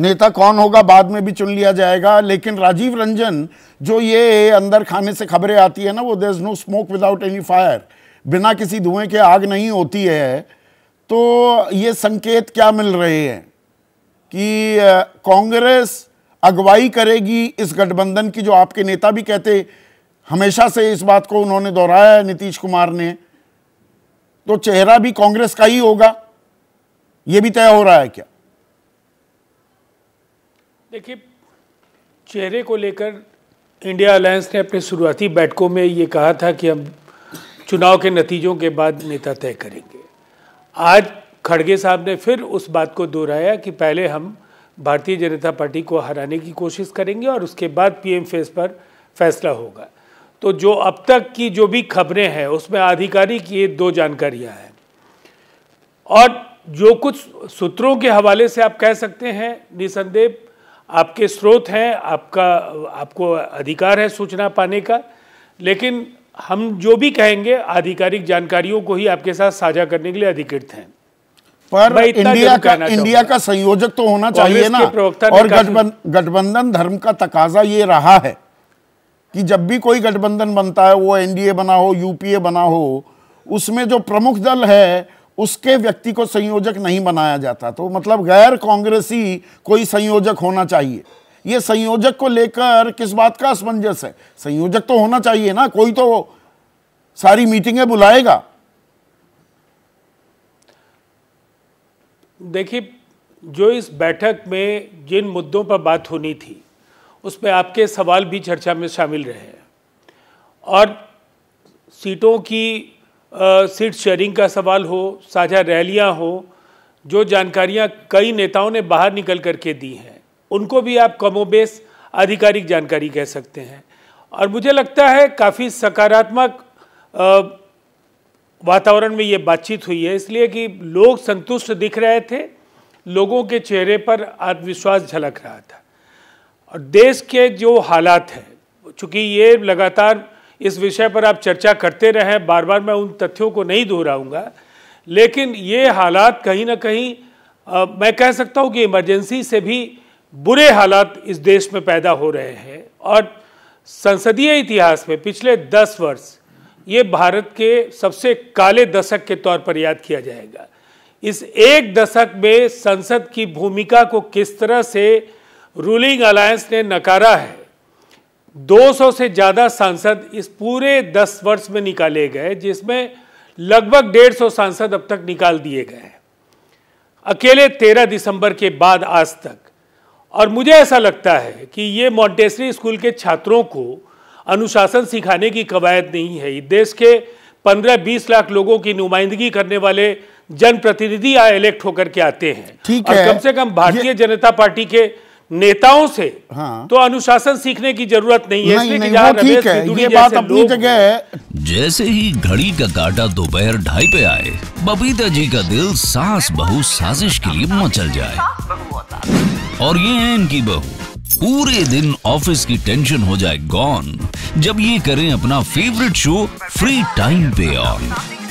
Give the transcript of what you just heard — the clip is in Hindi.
नेता कौन होगा बाद में भी चुन लिया जाएगा लेकिन राजीव रंजन जो ये अंदर खाने से खबरें आती है ना वो there is no smoke without any fire बिना किसी धुएं के आग नहीं होती है तो ये संकेत क्या मिल रहे हैं कि कांग्रेस अगुवाई करेगी इस गठबंधन की जो आपके नेता भी कहते हमेशा से इस बात को उन्होंने दोहराया है नीतीश कुमार ने तो चेहरा भी कांग्रेस का ही होगा ये भी तय हो रहा है क्या देखिए चेहरे को लेकर इंडिया अलायंस ने अपने शुरुआती बैठकों में ये कहा था कि हम चुनाव के नतीजों के बाद नेता तय करेंगे आज खड़गे साहब ने फिर उस बात को दोहराया कि पहले हम भारतीय जनता पार्टी को हराने की कोशिश करेंगे और उसके बाद पीएम फेस पर फैसला होगा तो जो अब तक की जो भी खबरें हैं उसमें आधिकारिक ये दो जानकारियां हैं और जो कुछ सूत्रों के हवाले से आप कह सकते हैं निसंदेह आपके स्रोत हैं आपका आपको अधिकार है सूचना पाने का लेकिन हम जो भी कहेंगे आधिकारिक जानकारियों को ही आपके साथ साझा करने के लिए अधिकृत हैं पर इंडिया का इंडिया का संयोजक तो होना चाहिए ना और गठबंधन धर्म का तकाजा ये रहा है कि जब भी कोई गठबंधन बनता है वो एनडीए बना हो यूपीए बना हो उसमें जो प्रमुख दल है उसके व्यक्ति को संयोजक नहीं बनाया जाता तो मतलब गैर कांग्रेसी कोई संयोजक होना चाहिए ये संयोजक को लेकर किस बात का असमंजस है संयोजक तो होना चाहिए ना कोई तो सारी मीटिंगें बुलाएगा देखिए जो इस बैठक में जिन मुद्दों पर बात होनी थी उस पर आपके सवाल भी चर्चा में शामिल रहे और सीटों की सीट शेयरिंग का सवाल हो साझा रैलियां हो जो जानकारियां कई नेताओं ने बाहर निकल करके दी हैं उनको भी आप कमोबेश आधिकारिक जानकारी कह सकते हैं और मुझे लगता है काफ़ी सकारात्मक वातावरण में ये बातचीत हुई है इसलिए कि लोग संतुष्ट दिख रहे थे लोगों के चेहरे पर आत्मविश्वास झलक रहा था और देश के जो हालात हैं चूँकि ये लगातार इस विषय पर आप चर्चा करते रहें बार बार मैं उन तथ्यों को नहीं दोहराऊंगा लेकिन ये हालात कहीं ना कहीं आ, मैं कह सकता हूँ कि इमरजेंसी से भी बुरे हालात इस देश में पैदा हो रहे हैं और संसदीय इतिहास में पिछले दस वर्ष ये भारत के सबसे काले दशक के तौर पर याद किया जाएगा इस एक दशक में संसद की भूमिका को किस तरह से रूलिंग अलायंस ने नकारा है 200 से ज़्यादा सांसद इस पूरे 10 वर्ष में निकाले गए जिसमें लगभग 150 सांसद अब तक निकाल दिए गए हैं अकेले 13 दिसंबर के बाद आज तक और मुझे ऐसा लगता है कि ये मॉन्टेसरी स्कूल के छात्रों को अनुशासन सिखाने की कवायद नहीं है देश के 15-20 लाख लोगों की नुमाइंदगी करने वाले जनप्रतिनिधि इलेक्ट होकर के आते हैं ठीक है, कम से कम भारतीय जनता पार्टी के नेताओं से हाँ तो अनुशासन सीखने की जरूरत नहीं है नहीं, नहीं, वो ठीक है ये बात अपनी जगह है जैसे ही घड़ी का काटा दोपहर ढाई पे आए बबीता जी का दिल सास बहु साजिश के लिए मचल जाए और ये है इनकी बहू पूरे दिन ऑफिस की टेंशन हो जाए गॉन जब ये करें अपना फेवरेट शो फ्री टाइम पे ऑन